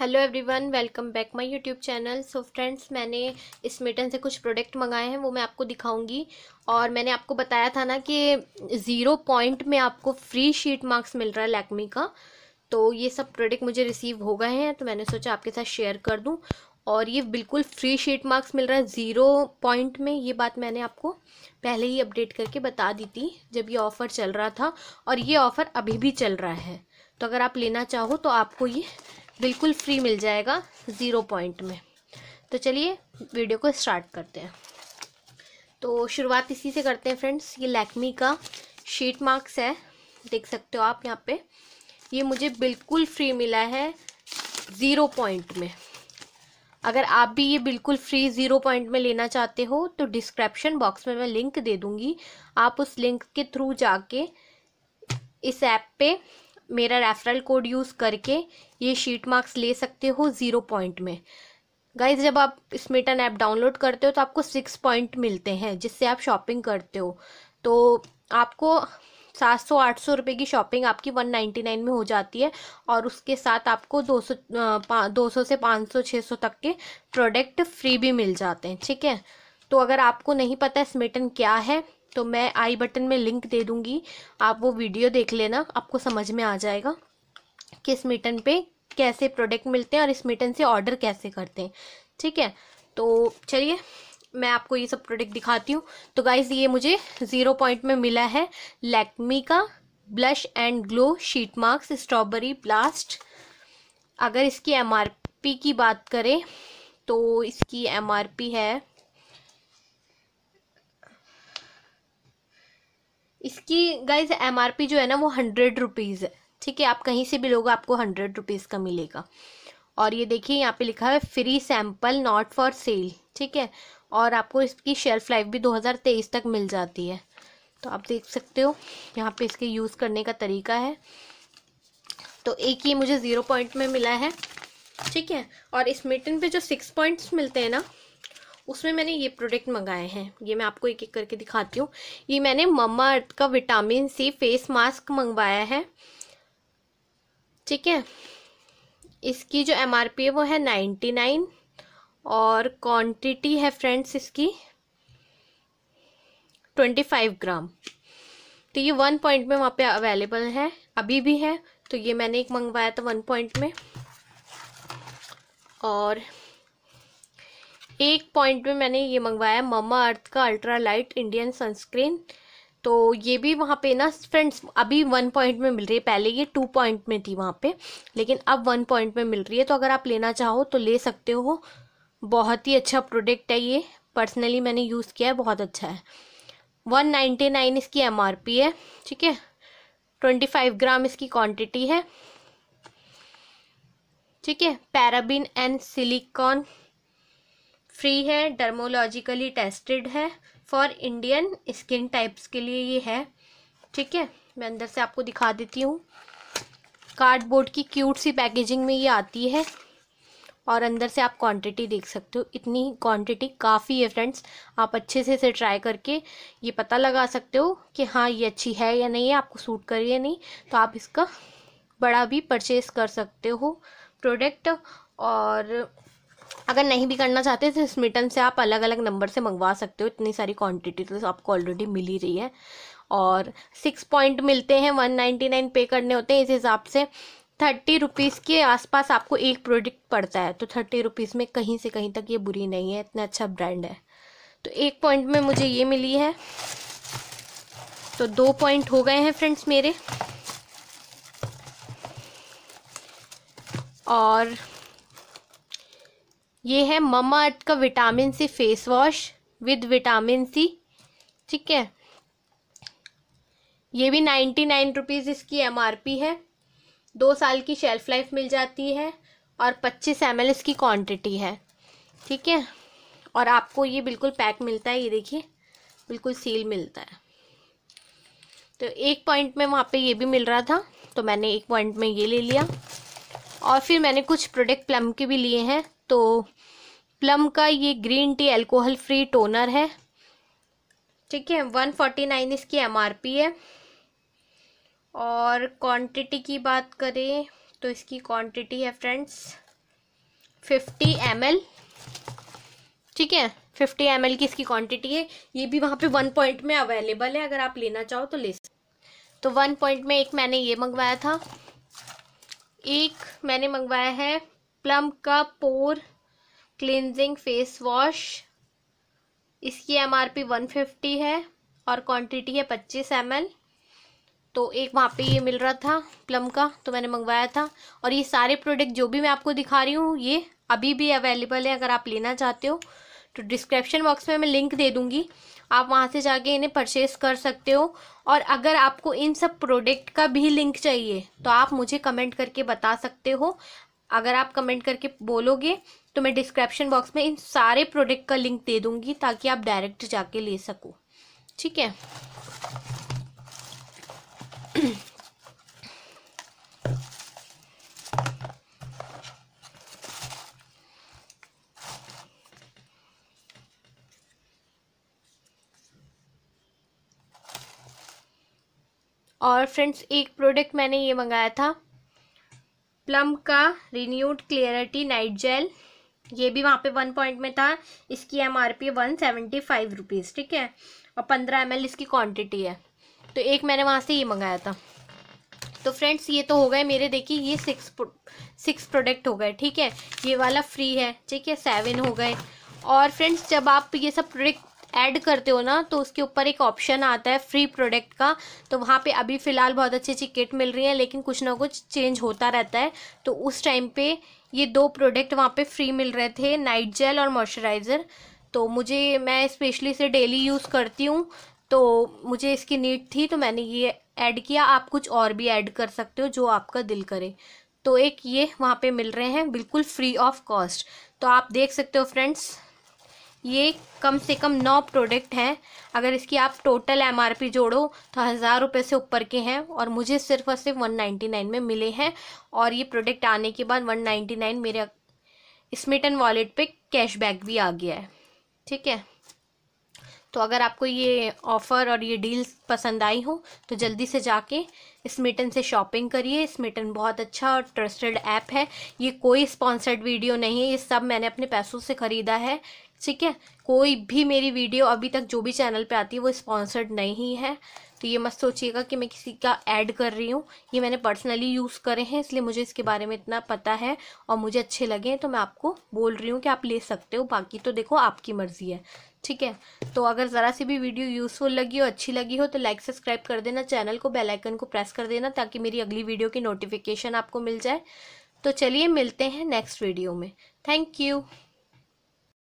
hello everyone welcome back my YouTube channel so friends मैंने इस mitten से कुछ प्रोडक्ट मंगाए हैं वो मैं आपको दिखाऊंगी और मैंने आपको बताया था ना कि ज़ीरो पॉइंट में आपको फ्री शीट मार्क्स मिल रहा है लैक्मी का तो ये सब प्रोडक्ट मुझे रिसीव हो गए हैं तो मैंने सोचा आपके साथ शेयर कर दूँ और ये बिल्कुल फ्री शीट मार्क्स मिल रहा है ज़ीरो पॉइंट में ये बात मैंने आपको पहले ही अपडेट करके बता दी थी जब ये ऑफ़र चल रहा था और ये ऑफ़र अभी भी चल रहा है तो अगर आप लेना चाहो तो आपको ये बिल्कुल फ्री मिल जाएगा ज़ीरो पॉइंट में तो चलिए वीडियो को स्टार्ट करते हैं तो शुरुआत इसी से करते हैं फ्रेंड्स ये लैक्मी का शीट मार्क्स है देख सकते हो आप यहाँ पे ये मुझे बिल्कुल फ्री मिला है ज़ीरो पॉइंट में अगर आप भी ये बिल्कुल फ्री ज़ीरो पॉइंट में लेना चाहते हो तो डिस्क्रिप्शन बॉक्स में मैं लिंक दे दूँगी आप उस लिंक के थ्रू जाके इस ऐप पे मेरा रेफरल कोड यूज़ करके ये शीट मार्क्स ले सकते हो ज़ीरो पॉइंट में गाइज जब आप स्मिटन ऐप डाउनलोड करते हो तो आपको सिक्स पॉइंट मिलते हैं जिससे आप शॉपिंग करते हो तो आपको सात सौ आठ सौ रुपये की शॉपिंग आपकी वन नाइन्टी नाइन में हो जाती है और उसके साथ आपको दो सौ दो सौ से पाँच सौ छः सौ तक के प्रोडक्ट फ्री भी मिल जाते हैं ठीक है तो अगर आपको नहीं पता स्मिटन क्या है तो मैं आई बटन में लिंक दे दूँगी आप वो वीडियो देख लेना आपको समझ में आ जाएगा कि इस मिटन पे कैसे प्रोडक्ट मिलते हैं और इस मिटन से ऑर्डर कैसे करते हैं ठीक है तो चलिए मैं आपको ये सब प्रोडक्ट दिखाती हूँ तो गाइज़ ये मुझे ज़ीरो पॉइंट में मिला है लैक्मी का blush and glow sheet mask strawberry blast अगर इसकी एमआरपी की बात करें तो इसकी एमआरपी है इसकी गाइज एम आर पी जो है ना वो हंड्रेड रुपीज़ है ठीक है आप कहीं से भी लोगे आपको हंड्रेड रुपीज़ का मिलेगा और ये देखिए यहाँ पे लिखा है free sample not for sale ठीक है और आपको इसकी शेल्फ लाइफ भी 2023 तक मिल जाती है तो आप देख सकते हो यहाँ पे इसके यूज़ करने का तरीका है तो एक ये मुझे ज़ीरो पॉइंट में मिला है ठीक है और इस मिटन पे जो सिक्स पॉइंट्स मिलते हैं ना उसमें मैंने ये प्रोडक्ट मंगाए हैं ये मैं आपको एक एक करके दिखाती हूँ ये मैंने ममा अर्थ का विटामिन सी फेस मास्क मंगवाया है ठीक है इसकी जो एम है वो है नाइन्टी नाइन और क्वांटिटी है फ्रेंड्स इसकी ट्वेंटी फाइव ग्राम तो ये वन पॉइंट में वहाँ पे अवेलेबल है अभी भी है तो ये मैंने एक मंगवाया था वन पॉइंट में और एक पॉइंट में मैंने ये मंगवाया ममा अर्थ का अल्ट्रा लाइट इंडियन सनस्क्रीन तो ये भी वहाँ पे ना फ्रेंड्स अभी वन पॉइंट में मिल रही है पहले ये टू पॉइंट में थी वहाँ पे लेकिन अब वन पॉइंट में मिल रही है तो अगर आप लेना चाहो तो ले सकते हो बहुत ही अच्छा प्रोडक्ट है ये पर्सनली मैंने यूज़ किया है बहुत अच्छा है वन नाइन्टी नाइन इसकी एम आर पी है ठीक है ट्वेंटी फाइव ग्राम इसकी क्वान्टिटी है ठीक है पैराबिन एंड सिलिकॉन फ्री है डर्मोलॉजिकली टेस्टेड है फॉर इंडियन स्किन टाइप्स के लिए ये है ठीक है मैं अंदर से आपको दिखा देती हूँ कार्डबोर्ड की क्यूट सी पैकेजिंग में ये आती है और अंदर से आप क्वांटिटी देख सकते हो इतनी क्वांटिटी काफ़ी है फ्रेंड्स आप अच्छे से इसे ट्राई करके ये पता लगा सकते हो कि हाँ ये अच्छी है या नहीं है आपको सूट करिए या नहीं तो आप इसका बड़ा भी परचेस कर सकते हो प्रोडक्ट और अगर नहीं भी करना चाहते तो स्मिटन से आप अलग अलग नंबर से मंगवा सकते हो इतनी सारी क्वांटिटी तो आपको ऑलरेडी मिल ही रही है और सिक्स पॉइंट मिलते हैं वन नाइन्टी नाइन पे करने होते हैं इस हिसाब से थर्टी रुपीज़ के आसपास आपको एक प्रोडक्ट पड़ता है तो थर्टी रुपीज़ में कहीं से कहीं तक ये बुरी नहीं है इतना अच्छा ब्रांड है तो एक पॉइंट में मुझे ये मिली है तो दो पॉइंट हो गए हैं फ्रेंड्स मेरे और ये है ममा अर्थ का vitamin C face wash with vitamin C ठीक है ये भी नाइन्टी नाइन रुपीज़ इसकी एमआरपी है दो साल की शेल्फ लाइफ मिल जाती है और पच्चीस एम इसकी क्वांटिटी है ठीक है और आपको ये बिल्कुल पैक मिलता है ये देखिए बिल्कुल सील मिलता है तो एक पॉइंट में वहाँ पे ये भी मिल रहा था तो मैंने एक पॉइंट में ये ले लिया और फिर मैंने कुछ प्रोडक्ट प्लम के भी लिए हैं तो प्लम का ये green tea alcohol free toner है ठीक है वन फोर्टी नाइन इसकी एम आर पी है और क्वांटिटी की बात करें तो इसकी क्वांटिटी है फ्रेंड्स फिफ्टी एम एल ठीक है फिफ्टी एम एल की इसकी क्वांटिटी है ये भी वहाँ पे वन पॉइंट में अवेलेबल है अगर आप लेना चाहो तो ले तो वन पॉइंट में एक मैंने ये मंगवाया था एक मैंने मंगवाया है प्लम का पोर क्लिनजिंग फेस वॉश इसकी M R P one fifty है और क्वांटिटी है पच्चीस एम एल तो एक वहाँ पे ये मिल रहा था प्लम का तो मैंने मंगवाया था और ये सारे प्रोडक्ट जो भी मैं आपको दिखा रही हूँ ये अभी भी अवेलेबल है अगर आप लेना चाहते हो तो डिस्क्रिप्शन बॉक्स में मैं लिंक दे दूँगी आप वहाँ से जाके इन्हें परचेस कर सकते हो और अगर आपको इन सब प्रोडक्ट का भी लिंक चाहिए तो आप मुझे कमेंट करके बता सकते हो अगर आप कमेंट करके बोलोगे तो मैं डिस्क्रिप्शन बॉक्स में इन सारे प्रोडक्ट का लिंक दे दूंगी ताकि आप डायरेक्ट जाके ले सको ठीक है और फ्रेंड्स एक प्रोडक्ट मैंने ये मंगाया था प्लम का रिन्यूड क्लियरिटी नाइट जेल ये भी वहाँ पे वन पॉइंट में था इसकी M R P one seventy five rupees ठीक है और पंद्रह एम एल इसकी क्वान्टिटी है तो एक मैंने वहाँ से ये मंगाया था तो फ्रेंड्स ये तो हो गए मेरे देखिए ये सिक्स सिक्स प्रोडक्ट हो गए ठीक है ये वाला फ्री है ठीक है सेवन हो गए और फ्रेंड्स जब आप ये सब प्रोडक्ट ऐड करते हो ना तो उसके ऊपर एक ऑप्शन आता है फ्री प्रोडक्ट का तो वहाँ पे अभी फ़िलहाल बहुत अच्छी अच्छी किट मिल रही है लेकिन कुछ ना कुछ चेंज होता रहता है तो उस टाइम पे ये दो प्रोडक्ट वहाँ पे फ्री मिल रहे थे नाइट जेल और मॉइस्चराइज़र तो मुझे मैं स्पेशली इसे डेली यूज़ करती हूँ तो मुझे इसकी नीड थी तो मैंने ये ऐड किया आप कुछ और भी ऐड कर सकते हो जो आपका दिल करे तो एक ये वहाँ पे मिल रहे हैं बिल्कुल फ्री ऑफ कॉस्ट तो आप देख सकते हो फ्रेंड्स ये कम से कम नौ प्रोडक्ट हैं अगर इसकी आप टोटल एमआरपी जोड़ो तो हज़ार रुपये से ऊपर के हैं और मुझे सिर्फ और सिर्फ वन नाइन्टी नाइन में मिले हैं और ये प्रोडक्ट आने के बाद वन नाइन्टी नाइन मेरे स्मिटन वॉलेट पे कैशबैक भी आ गया है ठीक है तो अगर आपको ये ऑफ़र और ये डील्स पसंद आई हो तो जल्दी से जाके स्मिटन से शॉपिंग करिए स्मिटन बहुत अच्छा और ट्रस्टेड ऐप है ये कोई स्पॉन्सर्ड वीडियो नहीं है ये सब मैंने अपने पैसों से ख़रीदा है ठीक है कोई भी मेरी वीडियो अभी तक जो भी चैनल पे आती है वो स्पॉन्सर्ड नहीं है तो ये मत सोचिएगा कि मैं किसी का ऐड कर रही हूँ ये मैंने पर्सनली यूज़ करे हैं इसलिए मुझे इसके बारे में इतना पता है और मुझे अच्छे लगे हैं तो मैं आपको बोल रही हूँ कि आप ले सकते हो बाकी तो देखो आपकी मर्ज़ी है ठीक है तो अगर ज़रा सी भी वीडियो यूज़फुल लगी हो अच्छी लगी हो तो लाइक सब्सक्राइब कर देना चैनल को बेलाइकन को प्रेस प्रेस कर देना ताकि मेरी अगली वीडियो की नोटिफिकेशन आपको मिल जाए तो चलिए मिलते हैं नेक्स्ट वीडियो में थैंक यू